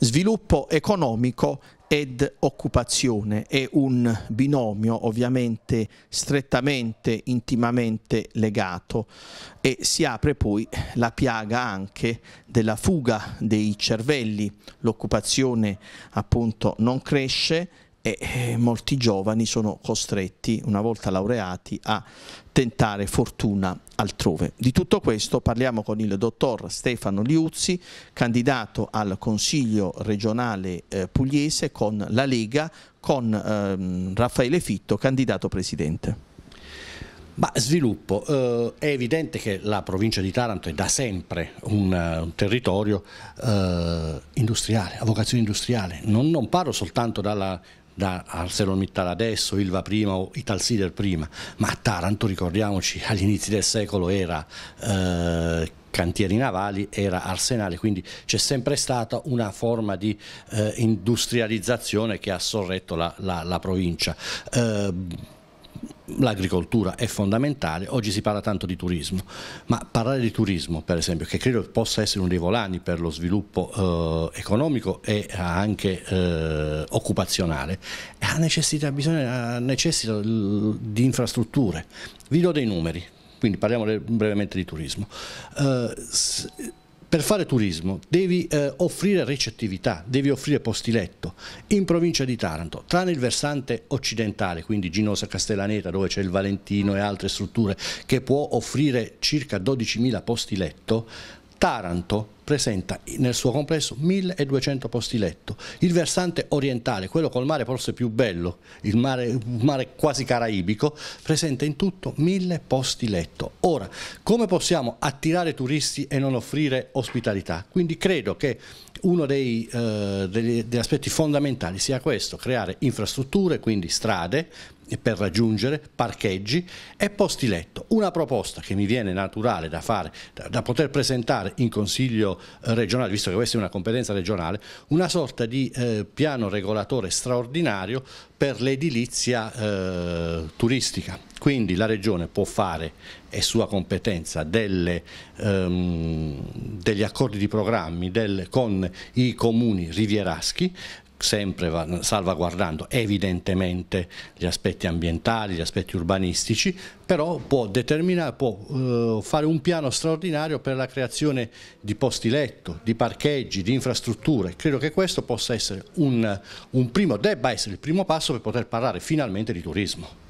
sviluppo economico ed occupazione è un binomio ovviamente strettamente, intimamente legato e si apre poi la piaga anche della fuga dei cervelli, l'occupazione appunto non cresce e, molti giovani sono costretti, una volta laureati, a tentare fortuna altrove. Di tutto questo parliamo con il dottor Stefano Liuzzi, candidato al Consiglio regionale eh, pugliese con la Lega, con ehm, Raffaele Fitto, candidato presidente. Ma sviluppo, eh, è evidente che la provincia di Taranto è da sempre un, eh, un territorio eh, industriale, a vocazione industriale, non, non parlo soltanto dalla da ArcelorMittal adesso, Ilva prima o Italsider prima, ma Taranto ricordiamoci agli inizi del secolo era eh, cantieri navali, era arsenale, quindi c'è sempre stata una forma di eh, industrializzazione che ha sorretto la, la, la provincia. Eh, l'agricoltura è fondamentale, oggi si parla tanto di turismo, ma parlare di turismo per esempio, che credo possa essere uno dei volani per lo sviluppo eh, economico e anche eh, occupazionale, ha necessità, bisogna, necessita di infrastrutture. Vi do dei numeri, quindi parliamo brevemente di turismo. Eh, per fare turismo devi eh, offrire recettività, devi offrire posti letto in provincia di Taranto, tranne il versante occidentale, quindi Ginosa Castellaneta dove c'è il Valentino e altre strutture che può offrire circa 12.000 posti letto, Taranto presenta nel suo complesso 1200 posti letto. Il versante orientale, quello col mare forse più bello, il mare, mare, quasi caraibico, presenta in tutto 1000 posti letto. Ora, come possiamo attirare turisti e non offrire ospitalità? Quindi credo che uno dei, eh, degli, degli aspetti fondamentali sia questo, creare infrastrutture, quindi strade, per raggiungere, parcheggi e posti letto. Una proposta che mi viene naturale da fare, da, da poter presentare in Consiglio regionale, visto che questa è una competenza regionale, una sorta di eh, piano regolatore straordinario per l'edilizia eh, turistica. Quindi la Regione può fare, è sua competenza, delle, ehm, degli accordi di programmi del, con i comuni rivieraschi sempre salvaguardando evidentemente gli aspetti ambientali, gli aspetti urbanistici, però può, può eh, fare un piano straordinario per la creazione di posti letto, di parcheggi, di infrastrutture. Credo che questo possa essere un, un primo, debba essere il primo passo per poter parlare finalmente di turismo.